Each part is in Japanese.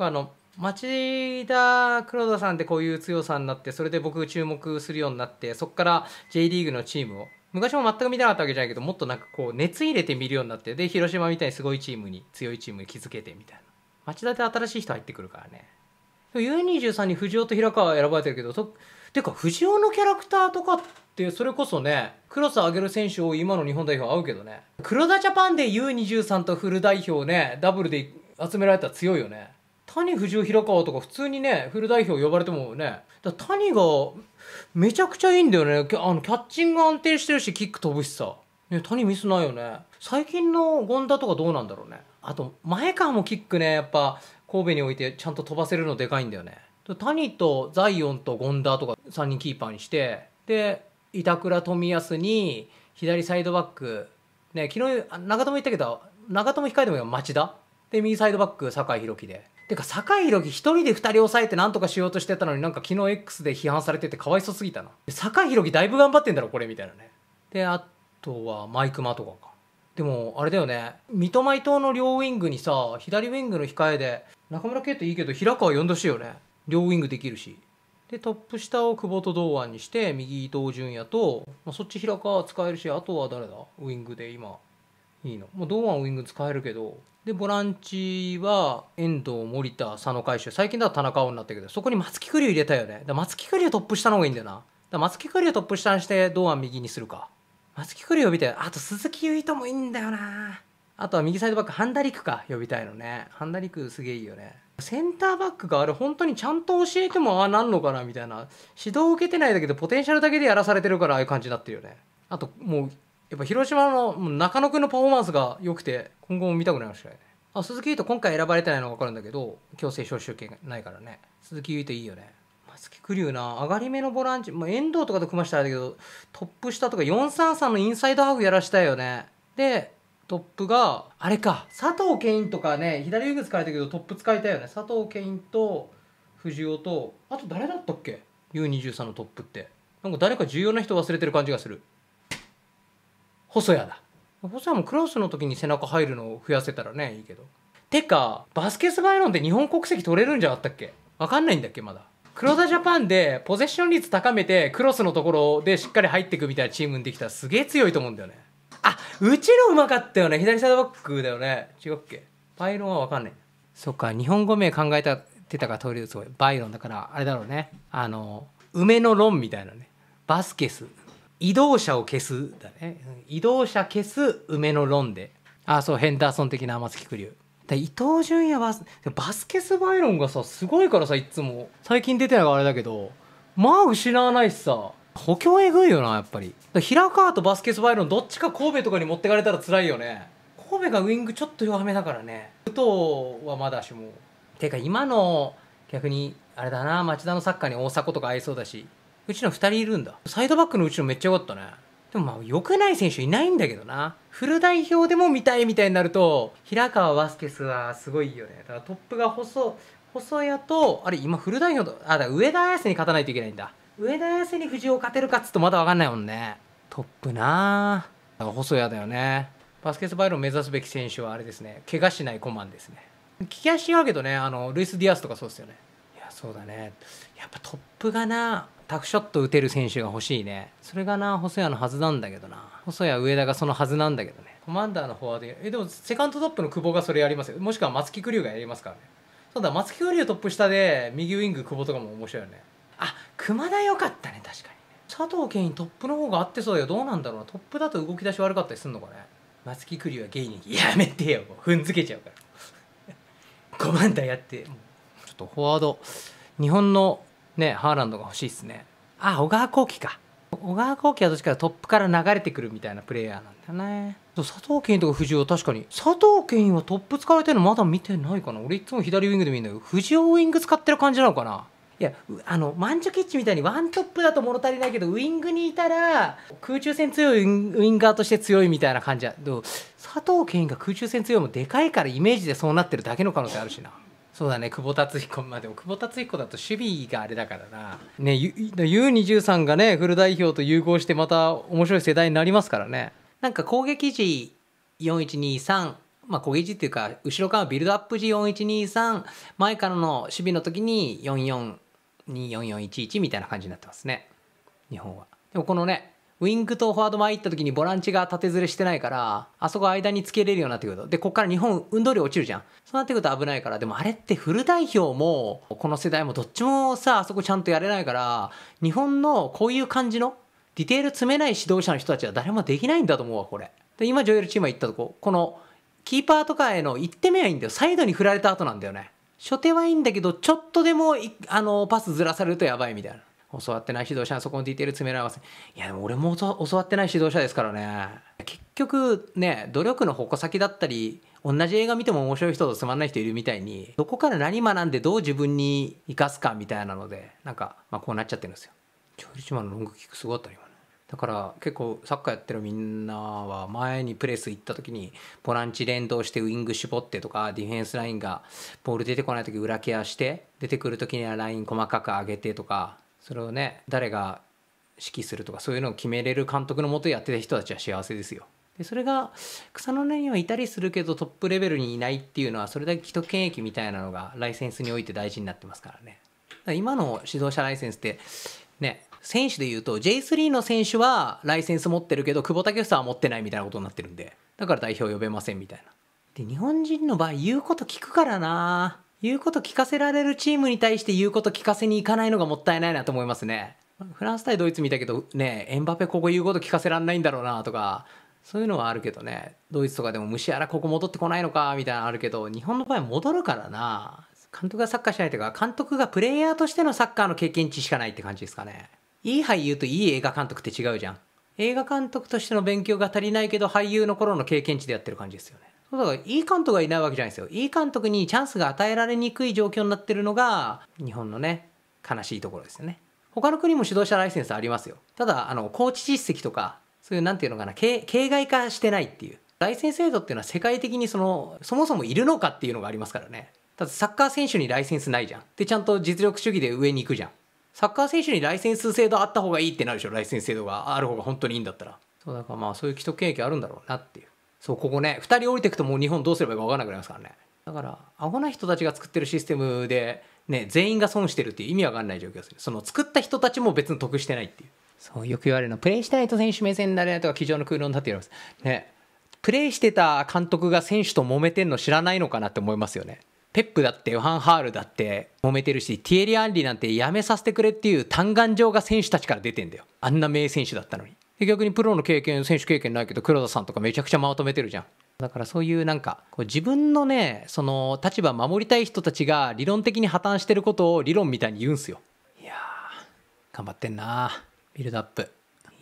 からあの町田黒田さんってこういう強さになってそれで僕注目するようになってそこから J リーグのチームを昔も全く見なかったわけじゃないけどもっとなんかこう熱入れて見るようになってで広島みたいにすごいチームに強いチームに築けてみたいな町田って新しい人入ってくるからね U23 に藤尾と平川選ばれてるけどとてか藤尾のキャラクターとかってそれこそねクロス上げる選手を今の日本代表合うけどね黒田ジャパンで U23 とフル代表ねダブルで集められたら強いよね谷藤尾平川とか普通にねフル代表呼ばれてもねだ谷がめちゃくちゃいいんだよねあのキャッチング安定してるしキック飛ぶしさ、ね、谷ミスないよね最近の権田とかどうなんだろうねあと前川もキックねやっぱ神戸においてちゃんと飛ばせるのでかいんだよね谷とザイオンと権田とか3人キーパーにしてで板倉冨安に左サイドバックね昨日長友言ったけど長友控えてもいいよ、町田で右サイドバック酒井宏樹でてか酒井宏樹1人で2人抑えて何とかしようとしてたのになんか昨日 X で批判されててかわいそすぎたな酒井宏樹だいぶ頑張ってんだろこれみたいなねであとはマイクマとかかでもあれだよね三笘伊藤の両ウイングにさ左ウイングの控えで中村圭斗いいけど平川呼んでほしいよね両ウイングできるしでトップ下を久保と堂安にして右伊藤純也と、まあ、そっち平川使えるしあとは誰だウイングで今いいのもう堂安ウイング使えるけどでボランチは遠藤森田佐野海舟最近だと田中碧になったけどそこに松木玖生入れたよねだ松木玖生トップ下の方がいいんだよなだ松木玖生トップ下にして堂安右にするか松木玖生呼びたいあと鈴木唯ともいいんだよなあとは右サイドバックハンダリクか呼びたいのねハンダリクすげえいいよねセンターバックがあれ本当にちゃんと教えてもああなんのかなみたいな指導を受けてないだけどポテンシャルだけでやらされてるからああいう感じになってるよねあともうやっぱ広島の中野君のパフォーマンスが良くて今後も見たくなりましたねあ鈴木優斗今回選ばれてないの分かるんだけど強制招集権ないからね鈴木優斗いいよね松木玖生な上がり目のボランチ、まあ、遠藤とかと組ましたらだけどトップ下とか433のインサイドハーフやらしたいよねでトップがあれか佐藤健一とかね左ウグ使えたけどトップ使いたいよね佐藤健一と藤尾とあと誰だったっけ U23 のトップってなんか誰か重要な人忘れてる感じがする細谷だ細谷もクロスの時に背中入るのを増やせたらねいいけどてかバスケス・バイロンって日本国籍取れるんじゃあったっけわかんないんだっけまだ黒田ジャパンでポゼッション率高めてクロスのところでしっかり入っていくみたいなチームにできたらすげえ強いと思うんだよねあうちのうまかったよね左サイドバックだよね違うっけバイロンはわかんないそっか日本語名考えたてたか通りすごいバイロンだからあれだろうねあの梅の論みたいなねバスケス移動者を消すだね移動者消す梅のロンであそうヘンダーソン的な天月玖生伊東純也はバスケス・バイロンがさすごいからさいつも最近出てないからあれだけどまあ失わないしさ補強えぐいよなやっぱり平川とバスケス・バイロンどっちか神戸とかに持ってかれたら辛いよね神戸がウイングちょっと弱めだからね武藤はまだしもてか今の逆にあれだな町田のサッカーに大迫とか合いそうだしうちの2人いるんだサイドバックのうちのめっちゃ良かったねでもまあ良くない選手いないんだけどなフル代表でも見たいみたいになると平川バスケスはすごいよねだからトップが細細谷とあれ今フル代表あだ上田綺世に勝たないといけないんだ上田綺世に藤尾勝てるかっつうとまだ分かんないもんねトップなだから細谷だよねバスケスバイロン目指すべき選手はあれですね怪我しないコマンですね聞き足はけどねあのルイス・ディアスとかそうですよねいやそうだねやっぱトップがなタフショット打てる選手が欲しいねそれがな細谷のはずなんだけどな細谷上田がそのはずなんだけどねコマンダーのフォワードえでもセカンドトップの久保がそれやりますよもしくは松木玖生がやりますからねそうだ松木玖生トップ下で右ウイング久保とかも面白いよねあ熊田良かったね確かに、ね、佐藤健トップの方が合ってそうだよどうなんだろうなトップだと動き出し悪かったりすんのかね松木玖生は芸人やめてよ踏んづけちゃうから コマンダーやってちょっとフォワード日本のねハーランドが欲しいですねあ小川幸輝か小川幸輝はどっちかトップから流れてくるみたいなプレイヤーなんだよね佐藤健とか藤尾確かに佐藤健はトップ使われてるのまだ見てないかな俺いつも左ウィングで見るんだけど藤尾ウィング使ってる感じなのかないやあのマンチョキッチみたいにワントップだと物足りないけどウイングにいたら空中戦強いウインガーとして強いみたいな感じだ佐藤健が空中戦強いもでかいからイメージでそうなってるだけの可能性あるしな。そうだね久保達彦まあでも久保達彦だと守備があれだからな、ね、U23 がねフル代表と融合してまた面白い世代になりますからねなんか攻撃時4123まあ、攻撃時っていうか後ろからビルドアップ時4123前からの守備の時に442441みたいな感じになってますね日本はでもこのねウィングとフォワード前行った時にボランチが縦ずれしてないから、あそこ間につけれるようになってくると。で、こっから日本運動量落ちるじゃん。そうなってくると危ないから、でもあれってフル代表も、この世代もどっちもさ、あそこちゃんとやれないから、日本のこういう感じの、ディテール詰めない指導者の人たちは誰もできないんだと思うわ、これ。で、今、ジョエルチームは行ったとこ、この、キーパーとかへの1手目はいいんだよ。サイドに振られた後なんだよね。初手はいいんだけど、ちょっとでも、あの、パスずらされるとやばいみたいな。教わってない指導者そこのディテール詰め合わせいやでも俺も教わってない指導者ですからね結局ね努力の矛先だったり同じ映画見ても面白い人とつまんない人いるみたいにどこから何学んでどう自分に生かすかみたいなのでなんか、まあ、こうなっちゃってるんですよ。調理マンのロングキックすごかった今だから結構サッカーやってるみんなは前にプレス行った時にボランチ連動してウイング絞ってとかディフェンスラインがボール出てこない時裏ケアして出てくる時にはライン細かく上げてとかそれをね誰が指揮するとかそういうのを決めれる監督のもとやってた人たちは幸せですよ。でそれが草の根にはいたりするけどトップレベルにいないっていうのはそれだけ既得権益みたいなのがライセンスにおいて大事になってますからね。ら今の指導者ライセンスってね選手でいうと J3 の選手はライセンス持ってるけど久保建英は持ってないみたいなことになってるんでだから代表呼べませんみたいな。で日本人の場合言うこと聞くからな言うこと聞かせられるチームに対して言うこと聞かせに行かないのがもったいないなと思いますね。フランス対ドイツ見たけど、ね、エンバペここ言うこと聞かせられないんだろうなとか、そういうのはあるけどね、ドイツとかでも虫やらここ戻ってこないのかみたいなのあるけど、日本の場合戻るからな。監督がサッカーしないというか、監督がプレイヤーとしてのサッカーの経験値しかないって感じですかね。いい俳優といい映画監督って違うじゃん。映画監督としての勉強が足りないけど、俳優の頃の経験値でやってる感じですよね。だからいい監督がいないわけじゃないですよいい監督にチャンスが与えられにくい状況になってるのが日本のね悲しいところですよね他の国も指導者ライセンスありますよただあのコーチ実績とかそういうなんていうのかな形外化してないっていうライセンス制度っていうのは世界的にそのそもそもいるのかっていうのがありますからねただサッカー選手にライセンスないじゃんでちゃんと実力主義で上に行くじゃんサッカー選手にライセンス制度あった方がいいってなるでしょライセンス制度がある方が本当にいいんだったらそうだからまあそういう既得権益あるんだろうなっていうそうここね2人降りていくともう日本どうすればいいか分からなくなりますからねだからアホな人たちが作ってるシステムで、ね、全員が損してるっていう意味わかんない状況ですその作った人たちも別に得してないっていうそうよく言われるのプレイしてないと選手目線になれないとか机上の空論だって言われますねプレイしてた監督が選手と揉めてんの知らないのかなって思いますよねペップだってファンハールだって揉めてるしティエリ・アンリなんてやめさせてくれっていう嘆願状が選手たちから出てんだよあんな名選手だったのに逆にプロの経験選手経験ないけど黒田さんとかめちゃくちゃまとめてるじゃんだからそういうなんかこう自分のねその立場守りたい人たちが理論的に破綻してることを理論みたいに言うんすよいや頑張ってんなビルドアップ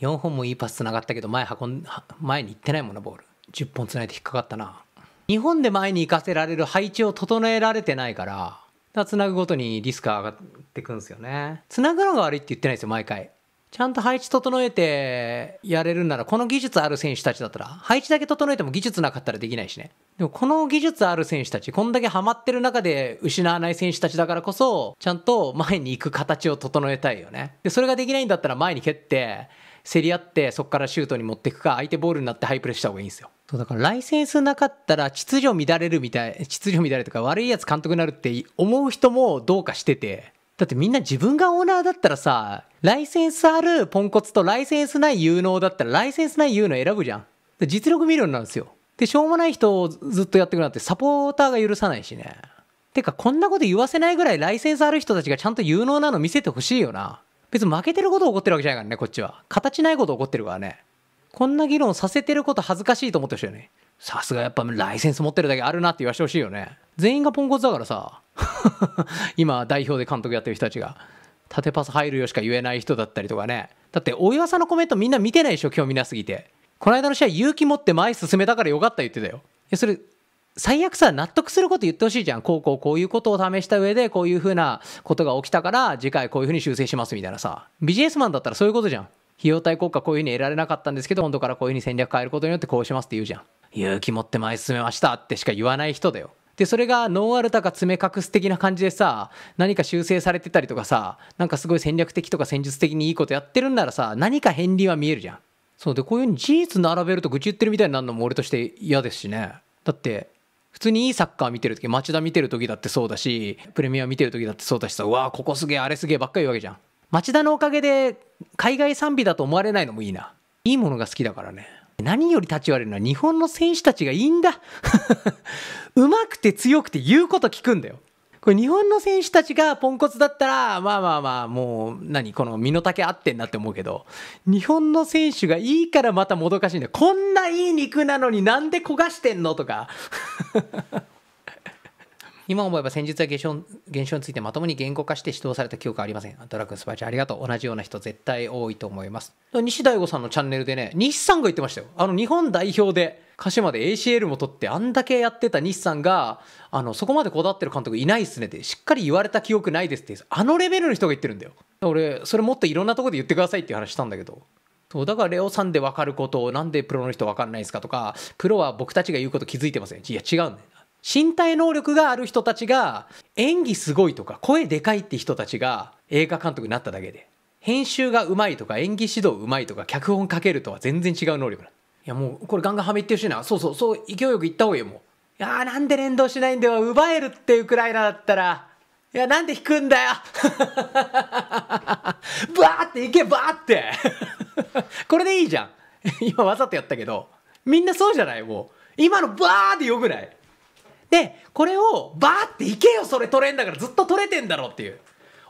4本もいいパスつながったけど前運ん前に行ってないものボール10本つないで引っかかったな日本で前に行かせられる配置を整えられてないからつなぐごとにリスクが上がってくんですよねつなぐのが悪いって言ってないですよ毎回ちゃんと配置整えてやれるなら、この技術ある選手たちだったら、配置だけ整えても技術なかったらできないしね。でもこの技術ある選手たち、こんだけハマってる中で失わない選手たちだからこそ、ちゃんと前に行く形を整えたいよね。で、それができないんだったら前に蹴って、競り合ってそこからシュートに持っていくか相手ボールになってハイプレスした方がいいんですよそうだからライセンスなかったら秩序乱れるみたい秩序乱れとか悪いやつ監督になるって思う人もどうかしててだってみんな自分がオーナーだったらさ、ライセンスあるポンコツとライセンスない有能だったら、ライセンスない有能選ぶじゃん。実力見るようになるんですよ。で、しょうもない人をずっとやってくるなんて、サポーターが許さないしね。てか、こんなこと言わせないぐらいライセンスある人たちがちゃんと有能なの見せてほしいよな。別に負けてること起こってるわけじゃないからね、こっちは。形ないこと起こってるからね。こんな議論させてること恥ずかしいと思ってほしいよね。さすがやっぱライセンス持ってるだけあるなって言わせてほしいよね全員がポンコツだからさ 今代表で監督やってる人たちが縦パス入るよしか言えない人だったりとかねだって大岩さんのコメントみんな見てないでしょ興味なすぎてこの間の試合勇気持って前進めたからよかった言ってたよそれ最悪さ納得すること言ってほしいじゃんこうこうこういうことを試した上でこういうふうなことが起きたから次回こういうふうに修正しますみたいなさビジネスマンだったらそういうことじゃん費用対効果こういうふうに得られなかったんですけど今度からこういうふうに戦略変えることによってこうしますって言うじゃん勇気持って前進めましたってしか言わない人だよ。で、それがノーアルタか爪隠す的な感じでさ、何か修正されてたりとかさ、なんかすごい戦略的とか戦術的にいいことやってるんならさ、何か片りは見えるじゃん。そうで、こういうふうに事実並べると愚痴言ってるみたいになるのも俺として嫌ですしね。だって、普通にいいサッカー見てる時、町田見てる時だってそうだし、プレミア見てる時だってそうだしさ、うわここすげえ、あれすげえばっかり言うわけじゃん。町田のおかげで、海外賛美だと思われないのもいいな。いいものが好きだからね。何より立ち悪いのは日本の選手たちがいいんだ。上 手くて強くて言うこと聞くんだよ。これ日本の選手たちがポンコツだったら、まあまあまあ、もう何、この身の丈合ってんなって思うけど、日本の選手がいいからまたもどかしいんだよ。こんないい肉なのになんで焦がしてんのとか。今思えば先日は現象現象についてまともに言語化して指導された記憶はありません。ドランスパイちゃんありがとう。同じような人絶対多いと思います。西大悟さんのチャンネルでね、西さんが言ってましたよ。あの日本代表で鹿島で ACL も取ってあんだけやってた西さんがあのそこまでこだわってる監督いないっすねってしっかり言われた記憶ないですってあのレベルの人が言ってるんだよ俺それもっといろんなとこで言ってくださいっていう話したんだけどそうだからレオさんで分かることをなんでプロの人分かんないですかとかプロは僕たちが言うこと気づいてませんいや違うね身体能力がある人たちが演技すごいとか声でかいって人たちが映画監督になっただけで編集がうまいとか演技指導うまいとか脚本書けるとは全然違う能力いやもうこれガンガンはめってほしいなそうそうそう勢いよくいった方がいいよもういやなんで連動しないんだよ奪えるってウクライナだったらいやなんで引くんだよ バーっていけバーって これでいいじゃん今わざとやったけどみんなそうじゃないもう今のバーってよくないでこれをバーっていけよそれ取れんだからずっと取れてんだろっていう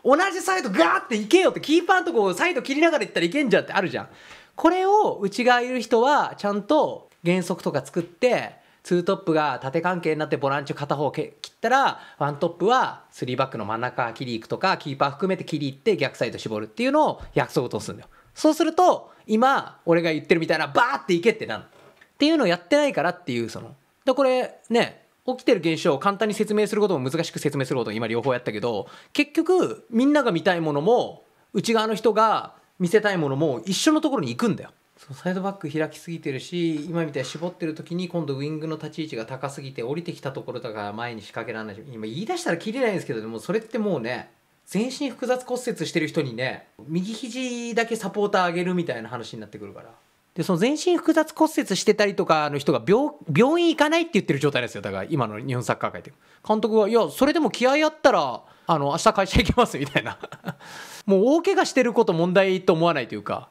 同じサイドガーっていけよってキーパーのとこサイド切りながら行ったらいけんじゃんってあるじゃんこれを内側いる人はちゃんと原則とか作ってツートップが縦関係になってボランチを片方切ったらワントップはスリーバックの真ん中切りいくとかキーパー含めて切りいって逆サイド絞るっていうのを約束を通すんだよそうすると今俺が言ってるみたいなバーっていけってなるっていうのをやってないからっていうそのでこれね起きてる現象を簡単に説明することも難しく説明することも今両方やったけど結局みんなが見たいものも内側の人が見せたいものも一緒のところに行くんだよ。そうサイドバック開きすぎてるし今みたいに絞ってる時に今度ウイングの立ち位置が高すぎて降りてきたところだから前に仕掛けられないし今言い出したら切れないんですけどでもそれってもうね全身複雑骨折してる人にね右肘だけサポーター上げるみたいな話になってくるから。でその全身複雑骨折してたりとかの人が病病院行かないって言ってる状態ですよだから今の日本サッカー界って監督はいやそれでも気合いあったらあの明日会社行きますみたいな もう大怪我してること問題と思わないというか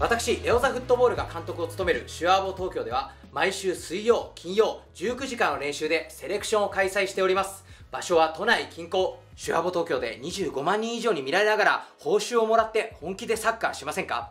私レオザフットボールが監督を務めるシュアーボ東京では毎週水曜金曜19時間の練習でセレクションを開催しております場所は都内近郊シュアーボ東京で25万人以上に見られながら報酬をもらって本気でサッカーしませんか